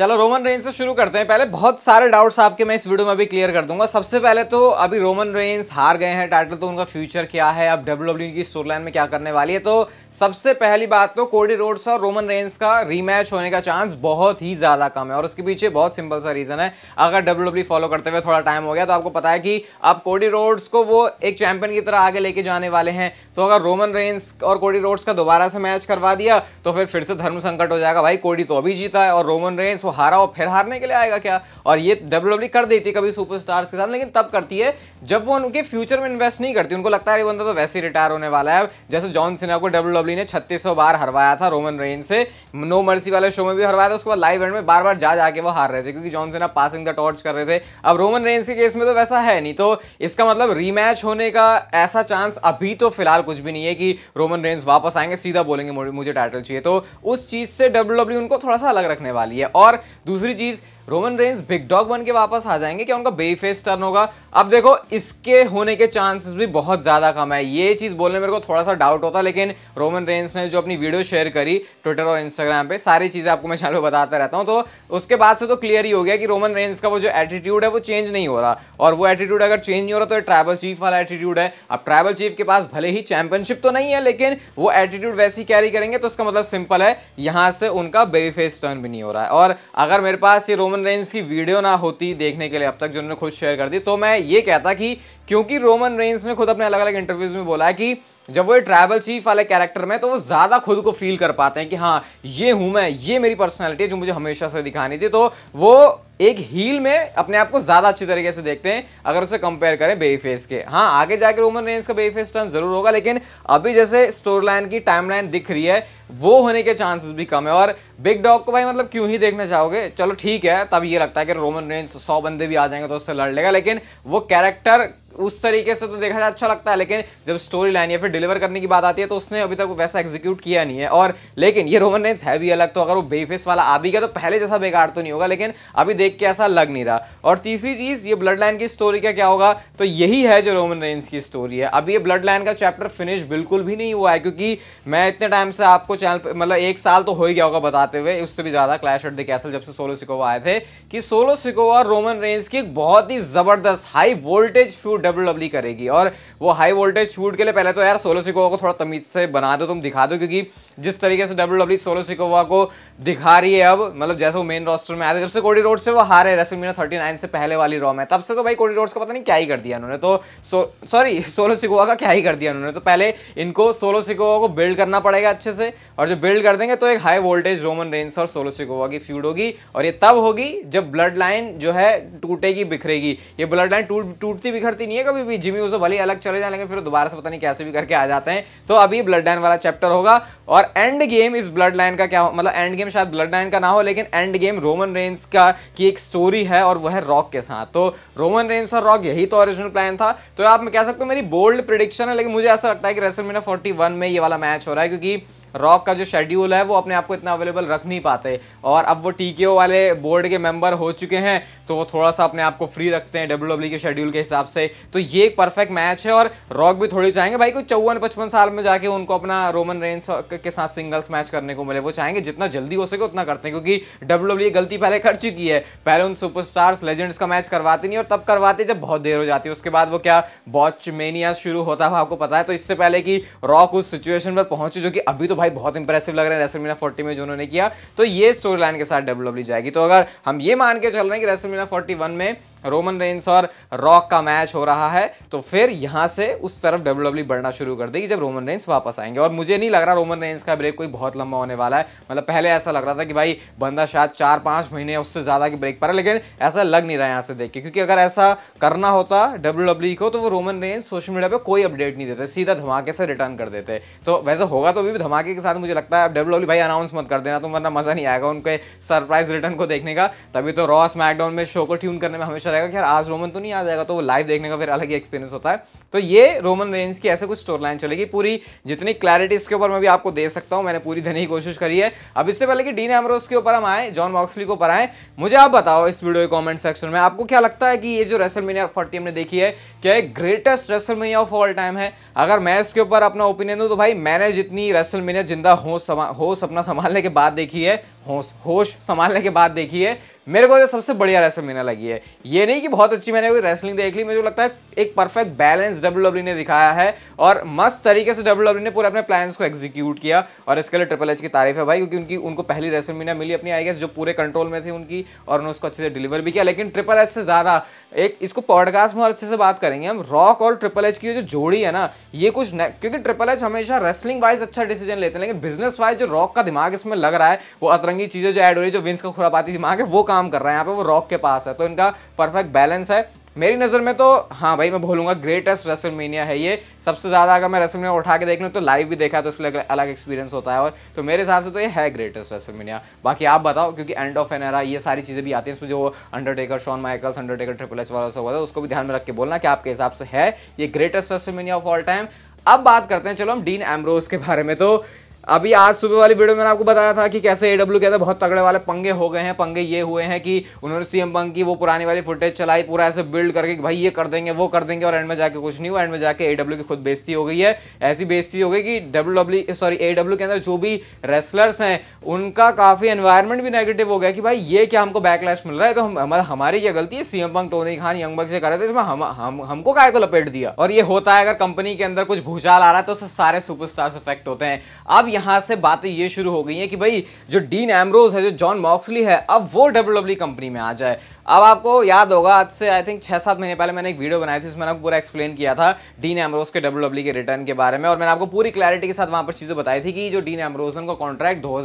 चलो Roman Reigns से शुरू करते हैं पहले बहुत सारे डाउट्स आपके मैं इस वीडियो में अभी क्लियर कर दूंगा सबसे पहले तो अभी रोमन रेंज हार गए हैं टाइटल तो उनका फ्यूचर क्या है अब डब्ल्यू e की स्टोर लाइन में क्या करने वाली है तो सबसे पहली बात तो कोडी रोड्स और रोमन रेंज का रीमैच होने का चांस बहुत ही ज़्यादा कम है और उसके पीछे बहुत सिंपल सा रीज़न है अगर डब्ल्यू फॉलो e करते हुए थोड़ा टाइम हो गया तो आपको पता है कि अब कोडी रोड्स को वो एक चैंपियन की तरह आगे लेके जाने वाले हैं तो अगर रोमन रेंज और कोडी रोड्स का दोबारा से मैच करवा दिया तो फिर फिर से धर्म संकट हो जाएगा भाई कोडी तो अभी जीता है और रोमन रेंज हारा और फिर हारने के लिए आएगा क्या और ये डब्ल्यू e कर देती है कभी सुपर के साथ लेकिन तब करती है जब वो उनके फ्यूचर में इन्वेस्ट नहीं करती उनको लगता है ये बंदा तो वैसे ही रिटायर होने वाला है जैसे जॉन सिन्हा को डब्ल्यू e ने छत्तीस बार हरवाया था रोमन रेन से नो मर्सी वाले शो में भी हरवाया था उसके बाद लाइव एंड में बार बार जा जाके वो हार रहे थे क्योंकि John Cena passing the torch कर रहे थे अब रोमन रेंस के केस में तो वैसा है नहीं तो इसका मतलब रीमैच होने का ऐसा चांस अभी तो फिलहाल कुछ भी नहीं है कि रोमन रेंस वापस आएंगे सीधा बोलेंगे मुझे टाइटल चाहिए तो उस चीज़ से डब्ल्यू e उनको थोड़ा सा अलग रखने वाली है और दूसरी चीज़ रोमन रेंस बिग डॉग बन के वापस आ जाएंगे क्या उनका बेई फेस टर्न होगा अब देखो इसके होने के चांसेस भी बहुत ज़्यादा कम है ये चीज़ बोलने मेरे को थोड़ा सा डाउट होता लेकिन रोमन रेंस ने जो अपनी वीडियो शेयर करी ट्विटर और इंस्टाग्राम पे सारी चीज़ें आपको मैं चलो बताता रहता हूँ तो उसके बाद से तो क्लियर ही हो गया कि रोमन रेंस का वो जो एटीट्यूड है वो चेंज नहीं हो रहा और वो एटीट्यूड अगर चेंज नहीं हो रहा तो ट्राइबल चीफ वाला एटीट्यूड है अब ट्राइबल चीफ के पास भले ही चैंपियनशिप तो नहीं है लेकिन वो एटीट्यूड वैसे ही कैरी करेंगे तो उसका मतलब सिंपल है यहाँ से उनका बेबी फेस टर्न भी नहीं हो रहा है और अगर मेरे पास ये रोमन रेंज की वीडियो ना होती देखने के लिए अब तक जो उन्होंने खुद शेयर कर दी तो मैं ये कहता कि क्योंकि रोमन रेंस ने खुद अपने अलग अलग इंटरव्यूज में बोला है कि जब वो ट्रैवल चीफ वाले कैरेक्टर में तो वो ज़्यादा खुद को फील कर पाते हैं कि हाँ ये हूं मैं ये मेरी पर्सनैलिटी है जो मुझे हमेशा से दिखानी थी तो वो एक हील में अपने आप को ज़्यादा अच्छी तरीके से देखते हैं अगर उसे कंपेयर करें बेबी फेस के हाँ आगे जाकर रोमन रेंस का बेबी फेस टर्न ज़रूर होगा लेकिन अभी जैसे स्टोर लाइन की टाइम लाइन दिख रही है वो होने के चांसेस भी कम है और बिग डॉग को भाई मतलब क्यों ही देखना चाहोगे चलो ठीक है तब ये लगता है कि रोमन रेंस सौ बंदे भी आ जाएंगे तो उससे लड़ लेगा लेकिन वो कैरेक्टर उस तरीके से तो देखा जाए अच्छा लगता है लेकिन जब स्टोरी लाइन या फिर डिलीवर करने की बात आती है तो उसने अभी तक वैसा एग्जीक्यूट किया नहीं है और लेकिन ये रोमन रेंस है भी अलग तो अगर वो बेफेस वाला आ भी गया तो पहले जैसा बेकार तो नहीं होगा लेकिन अभी देख के ऐसा लग नहीं रहा और तीसरी चीज़ ये ब्लड लाइन की स्टोरी का क्या होगा तो यही है जो रोमन रेंस की स्टोरी है अभी ये ब्लड लाइन का चैप्टर फिनिश बिल्कुल भी नहीं हुआ है क्योंकि मैं इतने टाइम से आपको चैनल मतलब एक साल तो हो ही गया होगा बताते हुए उससे भी ज़्यादा क्लैश एट द कैसल जब से सोलो सिकोवा आए थे कि सोलो सिकोवा रोमन रेंस की बहुत ही ज़बरदस्त high voltage feud W W करेगी और वो हाई वोल्टेज शूट के लिए पहले तो यार सोलो सिकोवा को थोड़ा तमीज से बना दो तुम दिखा दो क्योंकि जिस तरीके से डब्ल्यू डब्ल्यू सोलो सिकोवा को दिखा रही है अब मतलब जैसे वो मेन रोस्टर में आया था जब से कोडी रोड से वो हारे रेसल मीना थर्टी नाइन से पहले वाली रॉम है तब से तो भाई कोडी रोड्स का पता नहीं क्या ही कर दिया उन्होंने तो सॉरी सोलो सिकोवा का क्या ही कर दिया उन्होंने तो पहले इनको सोलो सिकोवा को बिल्ड करना पड़ेगा अच्छे से और जब बिल्ड कर देंगे तो एक हाई वोल्टेज रोमन रेंस और सोलो सिकोवा की फ्यूड होगी और ये तब होगी जब ब्लड लाइन जो है टूटेगी बिखरेगी ये ब्लड लाइन टूट टूटती बिखरती नहीं है कभी भी जिमी उसे भले अलग चले जाए लेकिन फिर दोबारा से पता नहीं कैसे भी करके आ जाते हैं तो अभी ब्लड लाइन वाला चैप्टर होगा और एंड गेम इस ब्लड लाइन का क्या मतलब एंड गेम शायद ब्लड लाइन का ना हो लेकिन एंड गेम रोमन रेंस का की एक स्टोरी है और वह है रॉक के साथ तो रोमन रेंस और रॉक यही तो ओरिजिनल प्लान था तो आप मैं कह सकता हूँ मेरी बोल्ड प्रिडिक्शन है लेकिन मुझे ऐसा लगता है कि रेसल में फोर्टी में ये वाला मैच हो रहा है क्योंकि रॉक का जो शेड्यूल है वो अपने आप को इतना अवेलेबल रख नहीं पाते और अब वो टी वाले बोर्ड के मेंबर हो चुके हैं तो वो थोड़ा सा अपने आप को फ्री रखते हैं डब्ल्यू e के शेड्यूल के हिसाब से तो ये एक परफेक्ट मैच है और रॉक भी थोड़ी चाहेंगे भाई कोई चौवन पचपन साल में जाके उनको अपना रोमन रेंस के साथ सिंगल्स मैच करने को मिले वो चाहेंगे जितना जल्दी हो सके उतना करते हैं क्योंकि डब्ल्यू e गलती पहले कर चुकी है पहले उन सुपरस्टार्स लेजेंड्स का मैच करवाते नहीं और तब करवाते जब बहुत देर हो जाती है उसके बाद वो क्या बॉच मेनिया शुरू होता है आपको पता है तो इससे पहले कि रॉक उस सिचुएशन पर पहुंचे जो कि अभी तो भाई बहुत इंप्रेसिव लग रहे हैं रेसलमीना फोर्टी में जो उन्होंने किया तो ये स्टोरी लाइन के साथ डब्ल्यू e जाएगी तो अगर हम ये मान के चल रहे हैं कि रेसलमीना फोर्टी में रोमन रेंस और रॉक का मैच हो रहा है तो फिर यहाँ से उस तरफ डब्ल्यू e बढ़ना शुरू कर देगी जब रोमन रेंस वापस आएंगे और मुझे नहीं लग रहा रोमन रेंस का ब्रेक कोई बहुत लंबा होने वाला है मतलब पहले ऐसा लग रहा था कि भाई बंदा शायद चार पाँच महीने उससे ज़्यादा की ब्रेक पर है लेकिन ऐसा लग नहीं रहा है से देख के क्योंकि अगर ऐसा करना होता डब्ल्यू e को तो वो रोमन रेंस सोशल मीडिया पर कोई अपडेट नहीं देते सीधा धमाके से रिटर्न कर देते तो वैसे होगा तो भी धमाके के साथ मुझे लगता है अब डब्ल्यू e भाई अनाउंस मत कर देना तो वरना मज़ा नहीं आएगा उनके सरप्राइज रिटर्न को देखने का तभी तो रॉस मैकडाउन में शो को ट्यून करने में हमेशा सोचा रहेगा कि यार आज रोमन तो नहीं आ जाएगा तो वो लाइव देखने का फिर अलग ही एक्सपीरियंस होता है तो ये रोमन रेंज की ऐसे कुछ स्टोर लाइन चलेगी पूरी जितनी क्लैरिटी इसके ऊपर मैं भी आपको दे सकता हूँ मैंने पूरी देने की कोशिश करी है अब इससे पहले कि डीन एमरोस के ऊपर हम आए जॉन मॉक्सली के ऊपर आए मुझे आप बताओ इस वीडियो के कॉमेंट सेक्शन में आपको क्या लगता है कि ये जो रेसल मीनिया फोर्टी हमने देखी है क्या एक greatest WrestleMania of all time है अगर मैं इसके ऊपर अपना ओपिनियन दूँ तो भाई मैंने जितनी रेसल जिंदा होश होश अपना संभालने के बाद देखी है होश होश संभालने के बाद देखी है मेरे को सबसे बढ़िया रेसलमेनिया लगी है ये नहीं कि बहुत अच्छी मैंने कोई रेसलिंग देख ली मुझे लगता है एक परफेक्ट बैलेंस डब्ल्यू डब्ल्यू ने दिखाया है और मस्त तरीके से डब्ल्यू डब्ल्यू e ने पूरे अपने प्लान्स को एग्जीक्यूट किया और इसके लिए ट्रिपल एच की तारीफ है भाई क्योंकि उनकी उनको पहली रेसलमेनिया मिली अपनी आई गेस जो पूरे कंट्रोल में थी उनकी और उन्होंने उसको अच्छे से डिलीवर भी किया लेकिन ट्रिपल एच से ज़्यादा एक इसको पॉडकास्ट में और अच्छे से बात करेंगे हम रॉक और ट्रिपल एच की जो जोड़ी है ना ये कुछ क्योंकि ट्रिपल एच हमेशा रेसलिंग वाइज अच्छा डिसीजन लेते हैं लेकिन बिजनेस वाइज जो रॉक का दिमाग इसमें लग रहा है वो अतरंगी चीज़ें जो ऐड हो रही है जो विंस का खुरापाती दिमाग है वो काम काम कर रहा है यहाँ पे वो रॉक के पास है तो इनका परफेक्ट बैलेंस है मेरी नज़र में तो हाँ भाई मैं बोलूँगा ग्रेटेस्ट रेसलमेनिया है ये सबसे ज़्यादा अगर मैं रेसलमेनिया उठा के देख लूँ तो लाइव भी देखा तो इसलिए अलग एक्सपीरियंस होता है और तो मेरे हिसाब से तो ये है ग्रेटेस्ट रेसलमेनिया बाकी आप बताओ क्योंकि एंड ऑफ एन एरा ये सारी चीज़ें भी आती हैं इसमें जो Undertaker Shawn Michaels Undertaker triple H वाला सब होता है उसको भी ध्यान में रख के बोलना कि आपके हिसाब से है ये greatest WrestleMania of all time अब बात करते हैं चलो हम डीन एमरोज के बारे में तो अभी आज सुबह वाली वीडियो में आपको बताया था कि कैसे एडब्ल्यू के अंदर बहुत तगड़े वाले पंगे हो गए हैं पंगे ये हुए हैं कि उन्होंने सीएम पंग की वो पुरानी वाली फुटेज चलाई पूरा ऐसे बिल्ड करके कि भाई ये कर देंगे वो कर देंगे और एंड में जाके कुछ नहीं हुआ एंड में जाके एडब्ल्यू की खुद बेजती हो गई है ऐसी बेजती हो गई कि डब्ल्यू डब्ल्यू सॉरी एडब्ल्यू के अंदर जो भी रेसलर्स हैं उनका काफी एनवायरमेंट भी नेगेटिव हो गया कि भाई ये क्या हमको बैकलैश मिल रहा है तो हम हमारी क्या गलती है सीएम पंग टोनी खान यंग बग से कर रहे थे इसमें हम, हम हमको काय को लपेट दिया और ये होता है अगर कंपनी के अंदर कुछ भूचाल आ रहा है तो सारे सुपरस्टार्स इफेक्ट होते हैं अब यहां से बातें ये शुरू हो गई हैं कि भाई जो डीन एमरोज है जो जॉन मॉक्सली है अब वो डब्ल्यू कंपनी e में आ जाए अब आपको याद होगा आज से आई थिंक छः सात महीने पहले मैंने एक वीडियो बनाई थी जिसमें मैंने पूरा एक्सप्लेन किया था डीन एमरोज के डब्ल्यू डब्ल्यू e के रिटर्न के बारे में और मैंने आपको पूरी क्लैरिटी के साथ वहाँ पर चीज़ें बताई थी कि जो डीन एमरोज का कॉन्ट्रैक्ट दो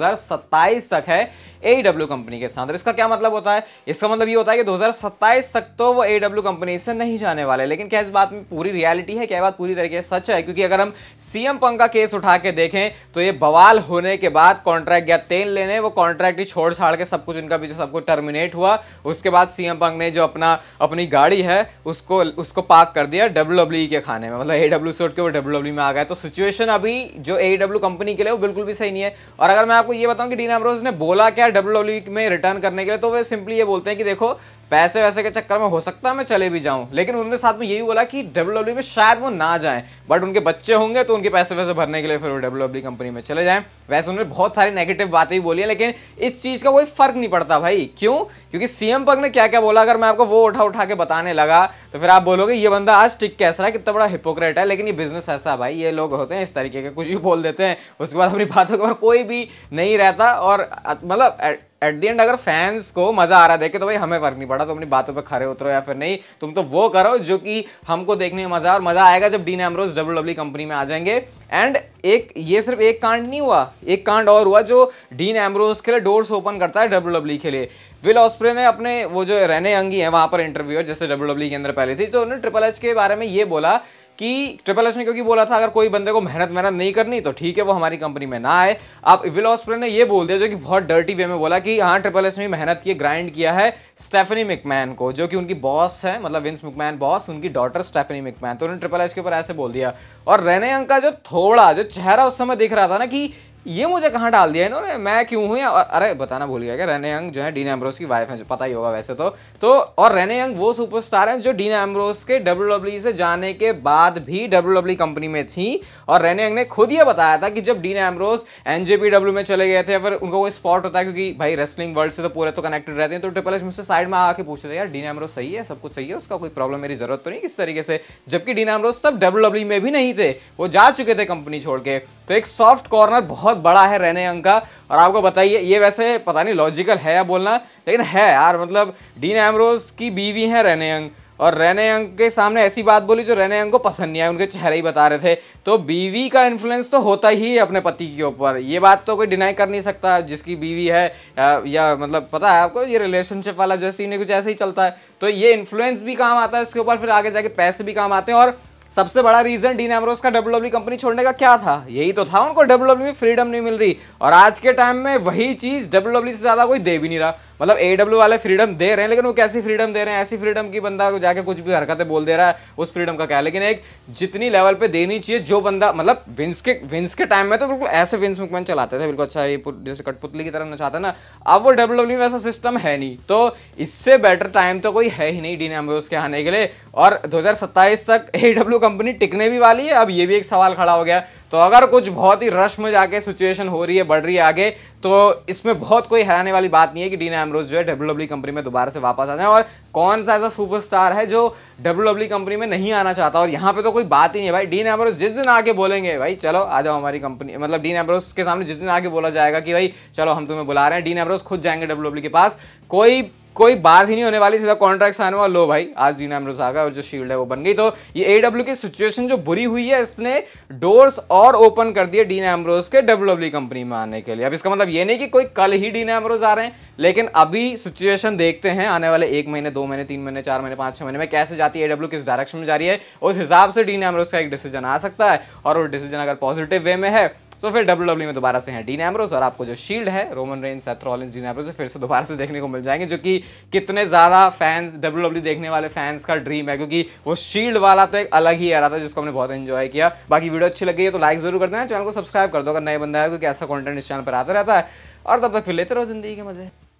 तक है ए कंपनी के साथ इसका क्या मतलब होता है इसका मतलब ये होता है कि दो तक तो वो ए डब्ल्यू कंपनी से नहीं जाने वाले लेकिन क्या इस बात में पूरी रियलिटी है क्या बात पूरी तरीके से सच है क्योंकि अगर हम सीएम पंग का केस उठा के देखें तो ये बवाल होने के बाद कॉन्ट्रैक्ट गया तेल लेने वो कॉन्ट्रैक्ट ही छोड़ छाड़ के सब कुछ इनका पीछे कुछ टर्मिनेट हुआ उसके बाद सीएम पंक ने जो अपना अपनी गाड़ी है उसको उसको पार्क कर दिया डब्ल्यू e के खाने में मतलब ए डब्ल्यू के वो डब्ल्यू e में आ गए तो सिचुएशन अभी जो ए डब्ल्यू कंपनी के लिए वो बिल्कुल भी सही नहीं है और अगर मैं आपको ये बताऊँ कि डीन एमरोज ने बोला क्या डब्ल्यू e में रिटर्न करने के लिए तो वे सिंपली ये बोलते हैं कि देखो पैसे वैसे के चक्कर में हो सकता है मैं चले भी जाऊं लेकिन उन्होंने साथ में यही बोला कि डब्ल्यू e में शायद वो ना जाएं बट उनके बच्चे होंगे तो उनके पैसे वैसे भरने के लिए फिर वो डब्ल्यू कंपनी e में चले जाएं वैसे उन्होंने बहुत सारी नेगेटिव बातें बोली है लेकिन इस चीज़ का कोई फर्क नहीं पड़ता भाई क्यों क्योंकि सीएम पग ने क्या क्या बोला अगर मैं आपको वो उठा उठा के बताने लगा तो फिर आप बोलोगे ये बंदा आज टिक कैसा है कितना बड़ा हिपोक्रेट है लेकिन ये बिजनेस ऐसा है भाई ये लोग होते हैं इस तरीके के कुछ भी बोल देते हैं उसके बाद अपनी बातों के ऊपर कोई भी नहीं रहता और मतलब एट दी एंड अगर फैंस को मजा आ रहा देखे तो भाई हमें फर्क नहीं पड़ा तुम अपनी बातों पर खड़े उतरो या फिर नहीं तुम तो वो करो जो कि हमको देखने में मजा और मजा आएगा जब Dean Ambrose W W company में आ जाएंगे एंड एक ये सिर्फ एक कांड नहीं हुआ एक कांड और हुआ जो डीन एम्ब्रोस के लिए डोर्स ओपन करता है डब्ल्यू डब्ल्यू e के लिए विल ऑस्प्रे ने अपने वो जो रहने अंगी है वहां पर इंटरव्यू है जैसे डब्ल्यू डब्ल्यू e के अंदर पहले थी तो उन्होंने ट्रिपल एच के बारे में ये बोला कि ट्रिपल एच ने क्योंकि बोला था अगर कोई बंदे को मेहनत मेहनत नहीं करनी तो ठीक है वो हमारी कंपनी में ना आए अब विल ऑस्प्रे ने ये बोल दिया जो कि बहुत डर्टी वे में बोला कि हाँ ट्रिपल एच ने मेहनत की ग्राइंड किया है स्टेफनी मिकमैन को जो कि उनकी बॉस है मतलब विंस मिकमैन बॉस उनकी डॉटर स्टेफनी मिकमैन तो उन्होंने ट्रिपल एच के ऊपर ऐसे बोल दिया और रेने अंक का जो थोड़ा जो चेहरा उस समय दिख रहा था ना कि ये मुझे कहाँ डाल दिया इन्होंने मैं क्यों हूँ अरे बताना भूल गया कि रेने यंग जो है डीन एम्ब्रोस की वाइफ है जो पता ही होगा वैसे तो तो और रेने यंग वो सुपरस्टार हैं जो डीन एम्ब्रोस के डब्ल्यू डब्ल्यू e से जाने के बाद भी डब्ल्यू डब्ल्यू कंपनी में थी और रेने यंग ने खुद ये बताया था कि जब डीन एम्ब्रोस डब्ल्यू में चले गए थे फिर उनका कोई स्पॉट होता है क्योंकि भाई रेस्लिंग वर्ल्ड से तो पूरे तो कनेक्टेड रहते हैं तो ट्रिपल एच मुझसे साइड में आके पूछ रहे यार डीन एम्ब्रोस सही है सब कुछ सही है उसका कोई प्रॉब्लम मेरी जरूरत तो नहीं किस तरीके से जबकि डीन एम्ब्रोस सब डब्ल्यू e में भी नहीं थे वो जा चुके थे कंपनी छोड़ के तो एक सॉफ्ट कॉर्नर बहुत बहुत बड़ा है रहने अंग का और आपको बताइए ये वैसे पता नहीं लॉजिकल है या बोलना लेकिन है यार मतलब डीन एमरोज की बीवी है रहने अंग और रहने अंग के सामने ऐसी बात बोली जो रहने अंग को पसंद नहीं आई उनके चेहरे ही बता रहे थे तो बीवी का इन्फ्लुएंस तो होता ही है अपने पति के ऊपर ये बात तो कोई डिनाई कर नहीं सकता जिसकी बीवी है या, या मतलब पता है आपको ये रिलेशनशिप वाला जैसे ही नहीं कुछ ऐसे ही चलता है तो ये इन्फ्लुएंस भी काम आता है इसके ऊपर फिर आगे जाके पैसे भी काम आते हैं और सबसे बड़ा रीजन डीन एमरोस का डब्ल्यू डब्ल्यू कंपनी छोड़ने का क्या था यही तो था उनको डब्ल्यू e में फ्रीडम नहीं मिल रही और आज के टाइम में वही चीज़ डब्ल्यू डब्ल्यू e से ज़्यादा कोई दे भी नहीं रहा मतलब ए डब्ल्यू वाले फ्रीडम दे रहे हैं लेकिन वो कैसी फ्रीडम दे रहे हैं ऐसी फ्रीडम की बंदा को जाके कुछ भी हरकतें बोल दे रहा है उस फ्रीडम का क्या है लेकिन एक जितनी लेवल पे देनी चाहिए जो बंदा मतलब विंस के विंस के टाइम में तो बिल्कुल ऐसे विंस मुकमैन चलाते थे बिल्कुल अच्छा ये जैसे कठपुतली की तरह नचाते ना अब वो डब्ल्यू डब्ल्यू e वैसा सिस्टम है नहीं तो इससे बेटर टाइम तो कोई है ही नहीं डी एम्ब्रोस के आने के लिए और दो तक ए कंपनी टिकने भी वाली है अब ये भी एक सवाल खड़ा हो गया तो अगर कुछ बहुत ही रश में जाके सिचुएशन हो रही है बढ़ रही है आगे तो इसमें बहुत कोई हैराने वाली बात नहीं है कि डीन एमरोज जो है डब्ल्यू डब्ल्यू कंपनी में दोबारा से वापस आ जाए और कौन सा ऐसा सुपरस्टार है जो डब्ल्यू डब्ल्यू कंपनी में नहीं आना चाहता और यहाँ पे तो कोई बात ही नहीं है भाई डीन एमरोज जिस दिन आगे बोलेंगे भाई चलो आ जाओ हमारी कंपनी मतलब डीन एमरोज के सामने जिस दिन आगे बोला जाएगा कि भाई चलो हम तुम्हें बुला रहे हैं डीन एमरोज खुद जाएंगे डब्ल्यू डब्ल्यू e के पास कोई कोई बात ही नहीं होने वाली सीधा कॉन्ट्रैक्ट आने वाला लो भाई आज जीना अमरुजागा और जो शील्ड है वो बन गई तो ये एडब्ल्यू की सिचुएशन जो बुरी हुई है इसने डोर्स और ओपन कर दिए डीन एमरोज के डब्ल्यू कंपनी e में आने के लिए अब इसका मतलब ये नहीं कि कोई कल ही डीन एमरोज आ रहे हैं लेकिन अभी सिचुएशन देखते हैं आने वाले एक महीने दो महीने तीन महीने चार महीने पांच छह महीने में कैसे जाती है एडब्ल्यू किस डायरेक्शन में जा रही है उस हिसाब से डीन एमरोज का एक डिसीजन आ सकता है और वो डिसीजन अगर पॉजिटिव वे में है तो फिर डब्ल्यू डब्ल्यू में दोबारा से हैं डीन एमरोज और आपको जो शील्ड है Roman Reigns Seth Rollins Dean Ambrose फिर से दोबारा से देखने को मिल जाएंगे जो कि कितने ज़्यादा फैंस डब्ल्यू डब्ल्यू देखने वाले फैंस का ड्रीम है क्योंकि वो शील्ड वाला तो एक अलग ही आ रहा था जिसको हमने बहुत इन्जॉय किया बाकी वीडियो अच्छी लगी है तो लाइक जरूर कर देना चैनल को सब्सक्राइब कर दो अगर नए बंदा है क्योंकि ऐसा कॉन्टेंट इस चैनल पर आता रहता है और तब तक फिर लेते रहो जिंदगी के मजे